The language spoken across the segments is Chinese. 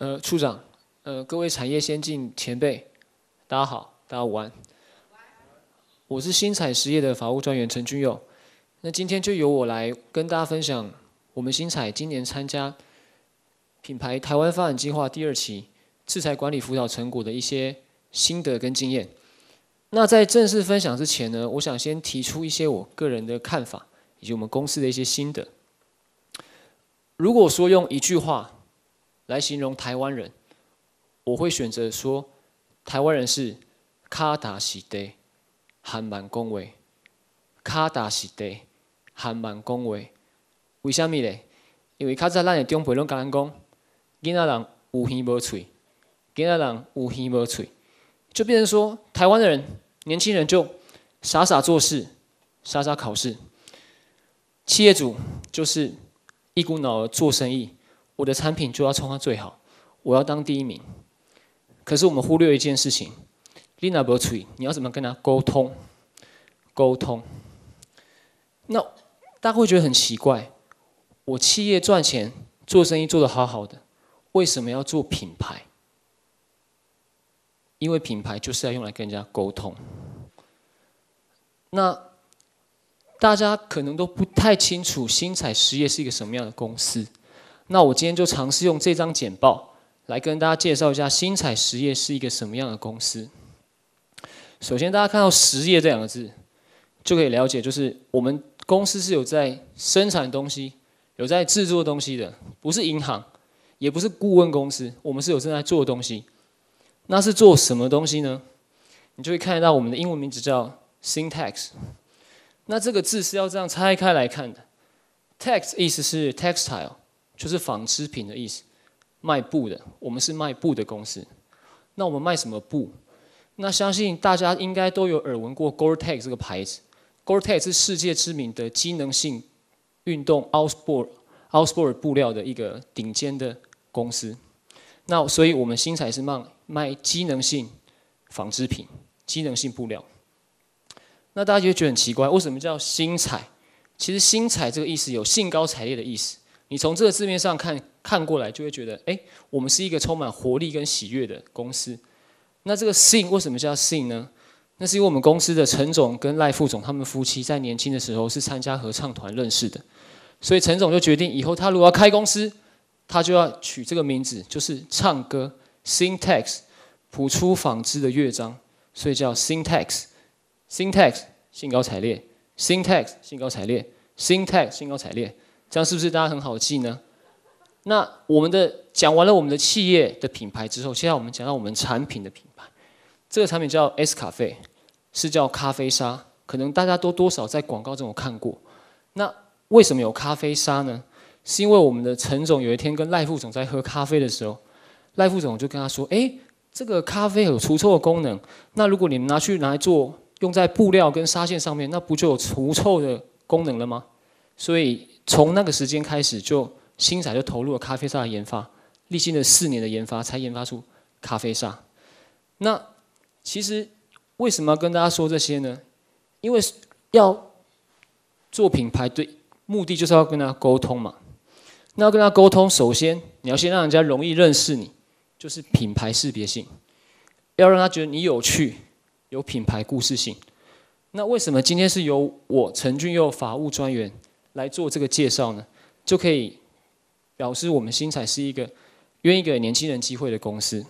呃，处长，呃，各位产业先进前辈，大家好，大家午安。我是新彩实业的法务专员陈君友，那今天就由我来跟大家分享我们新彩今年参加品牌台湾发展计划第二期制裁管理辅导成果的一些心得跟经验。那在正式分享之前呢，我想先提出一些我个人的看法以及我们公司的一些心得。如果说用一句话。来形容台湾人，我会选择说，台湾人是卡达西地，含满恭维，卡达西地，含满恭维。为什么呢？因为较早咱的长辈拢跟咱讲，囡仔人有耳无嘴，囡仔人有耳无嘴，就变成说台湾的人，年轻人就傻傻做事，傻傻考试，企业主就是一股脑儿做生意。我的产品就要冲它最好，我要当第一名。可是我们忽略一件事情 l i n e r Tree，你要怎么跟他沟通？沟通。那大家会觉得很奇怪，我企业赚钱、做生意做得好好的，为什么要做品牌？因为品牌就是要用来跟人家沟通。那大家可能都不太清楚，新彩实业是一个什么样的公司？那我今天就尝试用这张简报来跟大家介绍一下新彩实业是一个什么样的公司。首先，大家看到“实业”这两个字，就可以了解，就是我们公司是有在生产东西、有在制作东西的，不是银行，也不是顾问公司，我们是有正在做的东西。那是做什么东西呢？你就会看到我们的英文名字叫 Syntax。那这个字是要这样拆开来看的，“text” 意思是 textile。就是纺织品的意思，卖布的，我们是卖布的公司。那我们卖什么布？那相信大家应该都有耳闻过 Gore-Tex 这个牌子。Gore-Tex 是世界知名的机能性运动 outdoor o u t s o o r 布料的一个顶尖的公司。那所以我们新材是卖卖机能性纺织品、机能性布料。那大家就觉得很奇怪，为什么叫新材？其实新材这个意思有兴高采烈的意思。你从这个字面上看看过来，就会觉得，哎，我们是一个充满活力跟喜悦的公司。那这个 sing 为什么叫 sing 呢？那是因为我们公司的陈总跟赖副总他们夫妻在年轻的时候是参加合唱团认识的，所以陈总就决定以后他如果要开公司，他就要取这个名字，就是唱歌，sing text，谱出纺织的乐章，所以叫 sing text，sing text，兴高采烈，sing text，兴高采烈，sing text，兴高采烈。这样是不是大家很好记呢？那我们的讲完了我们的企业的品牌之后，现在我们讲到我们产品的品牌。这个产品叫 S 咖啡，是叫咖啡沙。可能大家都多少在广告中有看过。那为什么有咖啡沙呢？是因为我们的陈总有一天跟赖副总在喝咖啡的时候，赖副总就跟他说：“哎，这个咖啡有除臭的功能。那如果你们拿去拿来做，用在布料跟纱线上面，那不就有除臭的功能了吗？”所以。从那个时间开始，就星彩就投入了咖啡砂的研发，历经了四年的研发，才研发出咖啡砂。那其实为什么要跟大家说这些呢？因为要做品牌，对，目的就是要跟大家沟通嘛。那要跟他沟通，首先你要先让人家容易认识你，就是品牌识别性。要让他觉得你有趣，有品牌故事性。那为什么今天是由我陈俊佑法务专员？来做这个介绍呢，就可以表示我们新彩是一个愿意给年轻人机会的公司。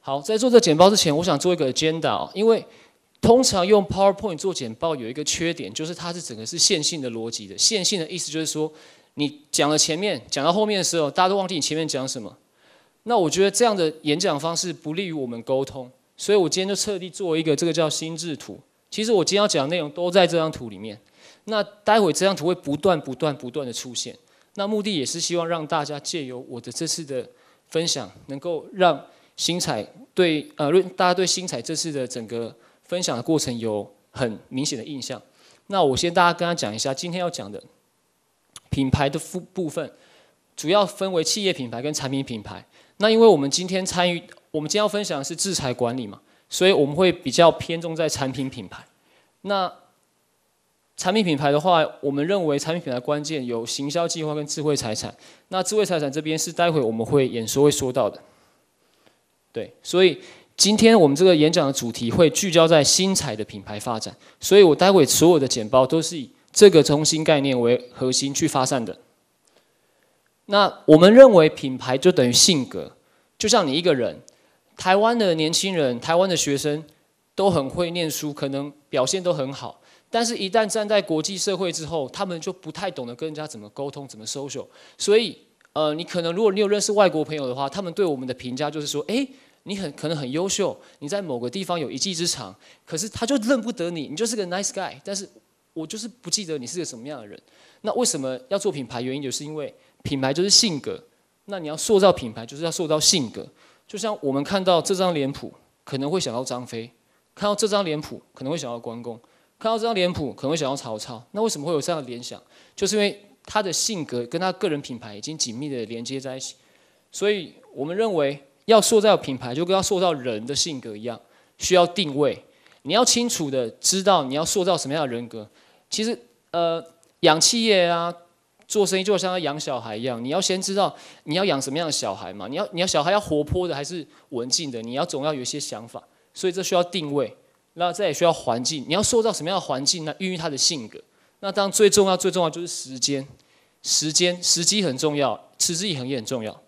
好，在做这简报之前，我想做一个 agenda，因为通常用 PowerPoint 做简报有一个缺点，就是它是整个是线性的逻辑的。线性的意思就是说，你讲了前面，讲到后面的时候，大家都忘记你前面讲什么。那我觉得这样的演讲方式不利于我们沟通，所以我今天就彻底做一个，这个叫心智图。其实我今天要讲的内容都在这张图里面。那待会这张图会不断、不断、不断的出现。那目的也是希望让大家借由我的这次的分享，能够让新彩对呃，大家对新彩这次的整个分享的过程有很明显的印象。那我先大家跟他讲一下，今天要讲的品牌的部部分，主要分为企业品牌跟产品品牌。那因为我们今天参与，我们今天要分享的是制裁管理嘛，所以我们会比较偏重在产品品牌。那产品品牌的话，我们认为产品品牌关键有行销计划跟智慧财产。那智慧财产这边是待会我们会演说会说到的。对，所以今天我们这个演讲的主题会聚焦在新彩的品牌发展。所以我待会所有的简报都是以这个中心概念为核心去发散的。那我们认为品牌就等于性格，就像你一个人，台湾的年轻人、台湾的学生都很会念书，可能表现都很好。但是，一旦站在国际社会之后，他们就不太懂得跟人家怎么沟通，怎么 social。所以，呃，你可能如果你有认识外国朋友的话，他们对我们的评价就是说：，哎，你很可能很优秀，你在某个地方有一技之长，可是他就认不得你，你就是个 nice guy。但是我就是不记得你是个什么样的人。那为什么要做品牌？原因就是因为品牌就是性格。那你要塑造品牌，就是要塑造性格。就像我们看到这张脸谱，可能会想到张飞；，看到这张脸谱，可能会想到关公。看到这张脸谱，可能会想到曹操。那为什么会有这样的联想？就是因为他的性格跟他个人品牌已经紧密的连接在一起。所以我们认为，要塑造品牌，就跟要塑造人的性格一样，需要定位。你要清楚的知道你要塑造什么样的人格。其实，呃，养企业啊，做生意，就像养小孩一样。你要先知道你要养什么样的小孩嘛？你要，你要小孩要活泼的还是文静的？你要总要有一些想法。所以这需要定位。那这也需要环境，你要塑造什么样的环境来孕育他的性格。那当然最重要、最重要就是时间，时间时机很重要，持之以恒也很重要。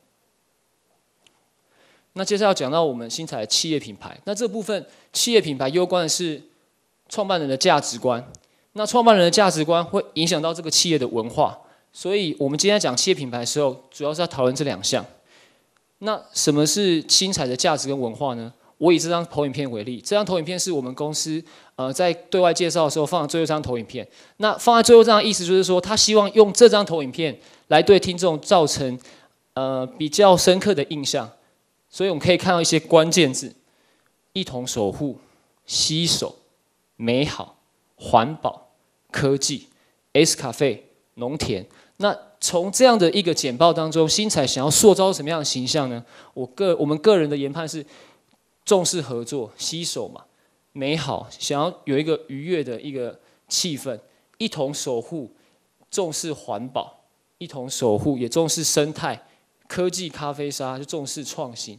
那接下来要讲到我们新彩的企业品牌。那这部分企业品牌攸关的是创办人的价值观。那创办人的价值观会影响到这个企业的文化。所以我们今天讲企业品牌的时候，主要是要讨论这两项。那什么是新彩的价值跟文化呢？我以这张投影片为例，这张投影片是我们公司呃在对外介绍的时候放的最后一张投影片。那放在最后这张，意思就是说，他希望用这张投影片来对听众造成呃比较深刻的印象。所以我们可以看到一些关键字：一同守护、携手、美好、环保、科技、S 咖啡、农田。那从这样的一个简报当中，新彩想要塑造什么样的形象呢？我个我们个人的研判是。重视合作，携手嘛，美好，想要有一个愉悦的一个气氛，一同守护，重视环保，一同守护，也重视生态，科技咖啡沙就重视创新，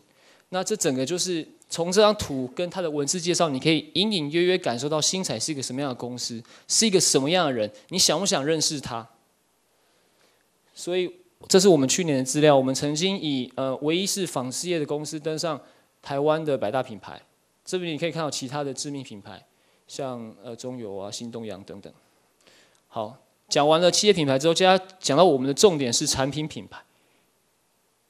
那这整个就是从这张图跟它的文字介绍，你可以隐隐约约感受到星彩是一个什么样的公司，是一个什么样的人，你想不想认识他？所以这是我们去年的资料，我们曾经以呃唯一是纺织业的公司登上。台湾的百大品牌，这边你可以看到其他的知名品牌，像呃中油啊、新东洋等等。好，讲完了企业品牌之后，接下来讲到我们的重点是产品品牌。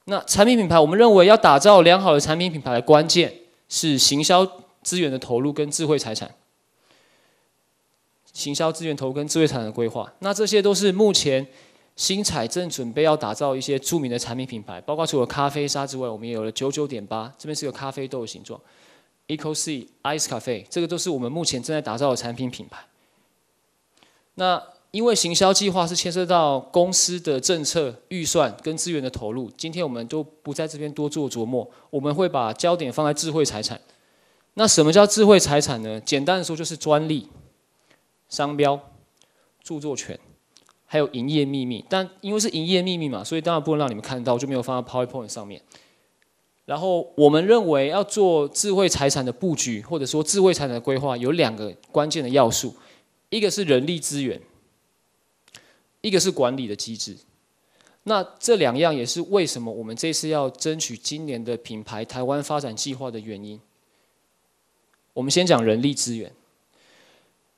那产品品牌，我们认为要打造良好的产品品牌的关键是行销资源的投入跟智慧财产。行销资源投跟智慧财产的规划，那这些都是目前。新彩正准备要打造一些著名的产品品牌，包括除了咖啡沙之外，我们也有了九九点八，这边是个咖啡豆形状，Eco C Ice c a f e 这个都是我们目前正在打造的产品品牌。那因为行销计划是牵涉到公司的政策、预算跟资源的投入，今天我们都不在这边多做琢磨，我们会把焦点放在智慧财产。那什么叫智慧财产呢？简单的说就是专利、商标、著作权。还有营业秘密，但因为是营业秘密嘛，所以当然不能让你们看到，就没有放到 PowerPoint 上面。然后我们认为要做智慧财产的布局，或者说智慧财产的规划，有两个关键的要素，一个是人力资源，一个是管理的机制。那这两样也是为什么我们这次要争取今年的品牌台湾发展计划的原因。我们先讲人力资源。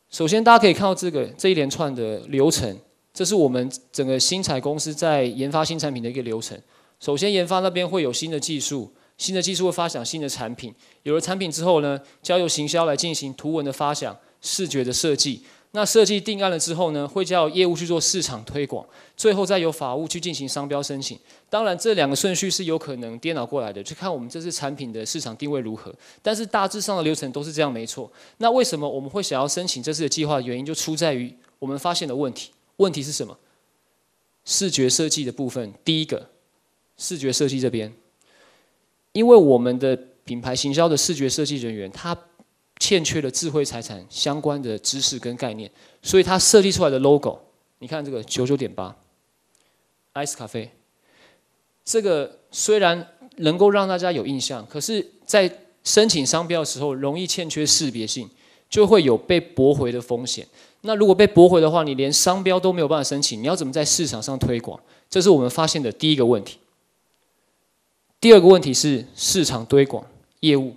首先，大家可以看到这个这一连串的流程。这是我们整个新彩公司在研发新产品的一个流程。首先，研发那边会有新的技术，新的技术会发想新的产品。有了产品之后呢，交由行销来进行图文的发想、视觉的设计。那设计定案了之后呢，会叫业务去做市场推广。最后，再由法务去进行商标申请。当然，这两个顺序是有可能颠倒过来的，就看我们这次产品的市场定位如何。但是，大致上的流程都是这样，没错。那为什么我们会想要申请这次的计划？原因就出在于我们发现的问题。问题是什么？视觉设计的部分，第一个，视觉设计这边，因为我们的品牌行销的视觉设计人员，他欠缺了智慧财产相关的知识跟概念，所以他设计出来的 logo，你看这个九九点八，ice 咖啡，这个虽然能够让大家有印象，可是，在申请商标的时候，容易欠缺识别性。就会有被驳回的风险。那如果被驳回的话，你连商标都没有办法申请，你要怎么在市场上推广？这是我们发现的第一个问题。第二个问题是市场推广业务，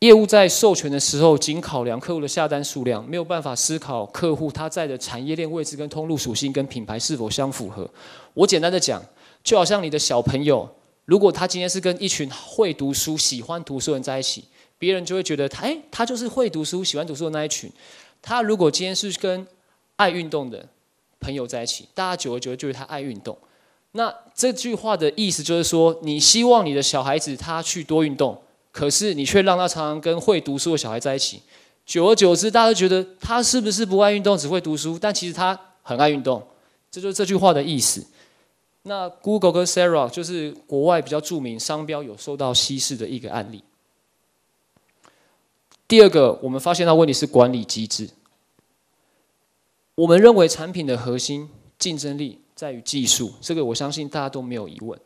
业务在授权的时候仅考量客户的下单数量，没有办法思考客户他在的产业链位置跟通路属性跟品牌是否相符合。我简单的讲，就好像你的小朋友，如果他今天是跟一群会读书、喜欢读书人在一起。别人就会觉得他，哎，他就是会读书、喜欢读书的那一群。他如果今天是跟爱运动的朋友在一起，大家久而久之就是他爱运动。那这句话的意思就是说，你希望你的小孩子他去多运动，可是你却让他常常跟会读书的小孩在一起，久而久之，大家都觉得他是不是不爱运动，只会读书？但其实他很爱运动。这就是这句话的意思。那 Google 跟 Sarah 就是国外比较著名商标有受到稀释的一个案例。第二个，我们发现到问题是管理机制。我们认为产品的核心竞争力在于技术，这个我相信大家都没有疑问。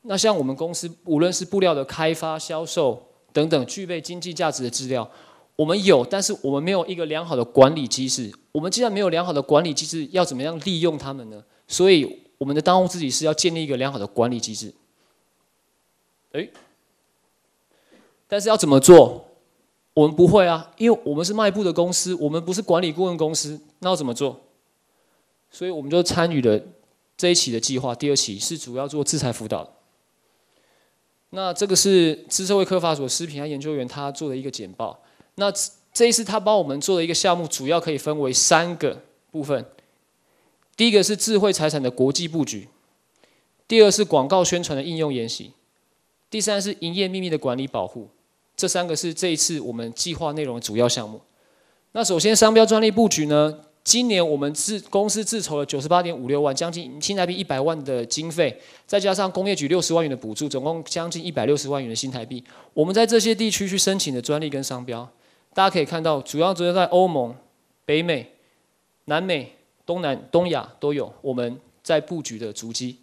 那像我们公司，无论是布料的开发、销售等等，具备经济价值的资料，我们有，但是我们没有一个良好的管理机制。我们既然没有良好的管理机制，要怎么样利用它们呢？所以，我们的当务之急是要建立一个良好的管理机制。哎，但是要怎么做？我们不会啊，因为我们是卖布的公司，我们不是管理顾问公司，那要怎么做？所以我们就参与了这一期的计划，第二期是主要做制裁辅导。那这个是资社会科法所食品安研究员他做的一个简报。那这一次他帮我们做的一个项目，主要可以分为三个部分：第一个是智慧财产的国际布局，第二是广告宣传的应用研习，第三是营业秘密的管理保护。这三个是这一次我们计划内容的主要项目。那首先，商标专利布局呢？今年我们自公司自筹了九十八点五六万，将近新台币一百万的经费，再加上工业局六十万元的补助，总共将近一百六十万元的新台币。我们在这些地区去申请的专利跟商标，大家可以看到，主要集中在欧盟、北美、南美、东南、东亚都有我们在布局的足迹。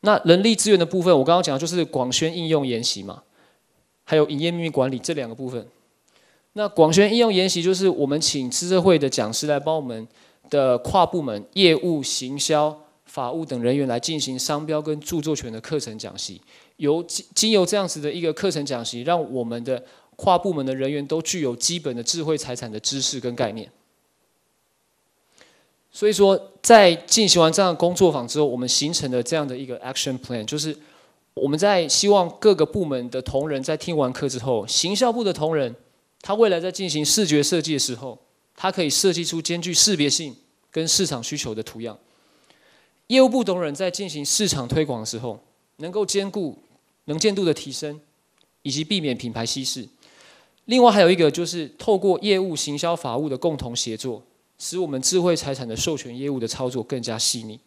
那人力资源的部分，我刚刚讲的就是广宣应用研习嘛，还有营业秘密管理这两个部分。那广宣应用研习就是我们请资社会的讲师来帮我们的跨部门业务、行销、法务等人员来进行商标跟著作权的课程讲习，由经经由这样子的一个课程讲习，让我们的跨部门的人员都具有基本的智慧财产的知识跟概念。所以说，在进行完这样的工作坊之后，我们形成了这样的一个 action plan，就是我们在希望各个部门的同仁在听完课之后，行销部的同仁，他未来在进行视觉设计的时候，他可以设计出兼具识别性跟市场需求的图样；业务部同仁在进行市场推广的时候，能够兼顾能见度的提升，以及避免品牌稀释。另外还有一个就是透过业务、行销、法务的共同协作。使我们智慧财产的授权业务的操作更加细腻。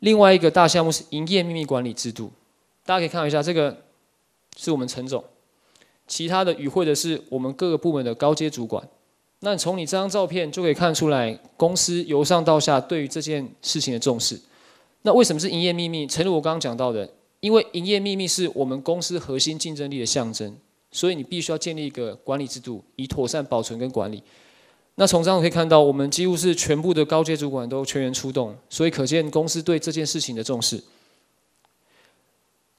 另外一个大项目是营业秘密管理制度，大家可以看一下这个，是我们陈总，其他的与会的是我们各个部门的高阶主管。那从你这张照片就可以看出来，公司由上到下对于这件事情的重视。那为什么是营业秘密？陈如我刚刚讲到的，因为营业秘密是我们公司核心竞争力的象征，所以你必须要建立一个管理制度，以妥善保存跟管理。那从这样可以看到，我们几乎是全部的高阶主管都全员出动，所以可见公司对这件事情的重视。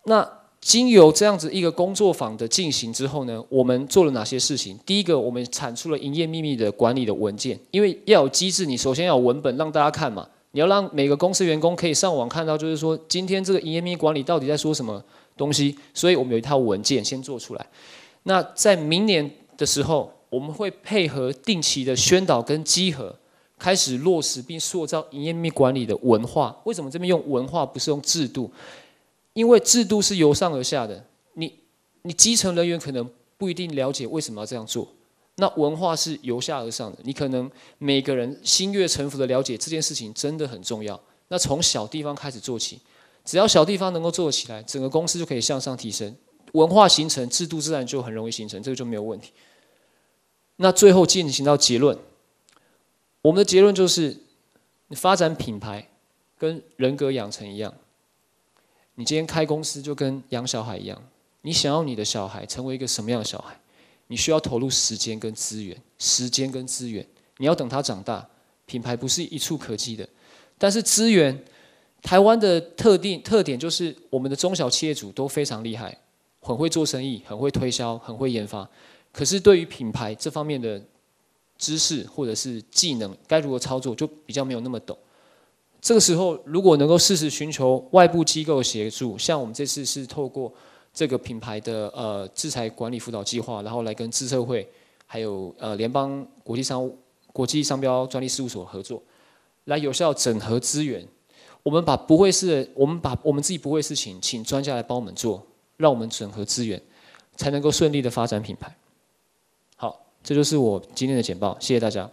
那经由这样子一个工作坊的进行之后呢，我们做了哪些事情？第一个，我们产出了营业秘密的管理的文件，因为要有机制，你首先要有文本让大家看嘛。你要让每个公司员工可以上网看到，就是说今天这个营业秘密管理到底在说什么东西。所以，我们有一套文件先做出来。那在明年的时候。我们会配合定期的宣导跟集合，开始落实并塑造营业秘管理的文化。为什么这边用文化不是用制度？因为制度是由上而下的，你你基层人员可能不一定了解为什么要这样做。那文化是由下而上的，你可能每个人心悦诚服的了解这件事情真的很重要。那从小地方开始做起，只要小地方能够做起来，整个公司就可以向上提升。文化形成，制度自然就很容易形成，这个就没有问题。那最后进行到结论，我们的结论就是：你发展品牌跟人格养成一样，你今天开公司就跟养小孩一样。你想要你的小孩成为一个什么样的小孩，你需要投入时间跟资源，时间跟资源，你要等他长大。品牌不是一触可及的，但是资源，台湾的特定特点就是我们的中小企业主都非常厉害，很会做生意，很会推销，很会研发。可是，对于品牌这方面的知识或者是技能，该如何操作就比较没有那么懂。这个时候，如果能够适时寻求外部机构协助，像我们这次是透过这个品牌的呃制裁管理辅导计划，然后来跟自策会还有呃联邦国际商务国际商标专利事务所合作，来有效整合资源。我们把不会是我们把我们自己不会事情，请专家来帮我们做，让我们整合资源，才能够顺利的发展品牌。这就是我今天的简报，谢谢大家。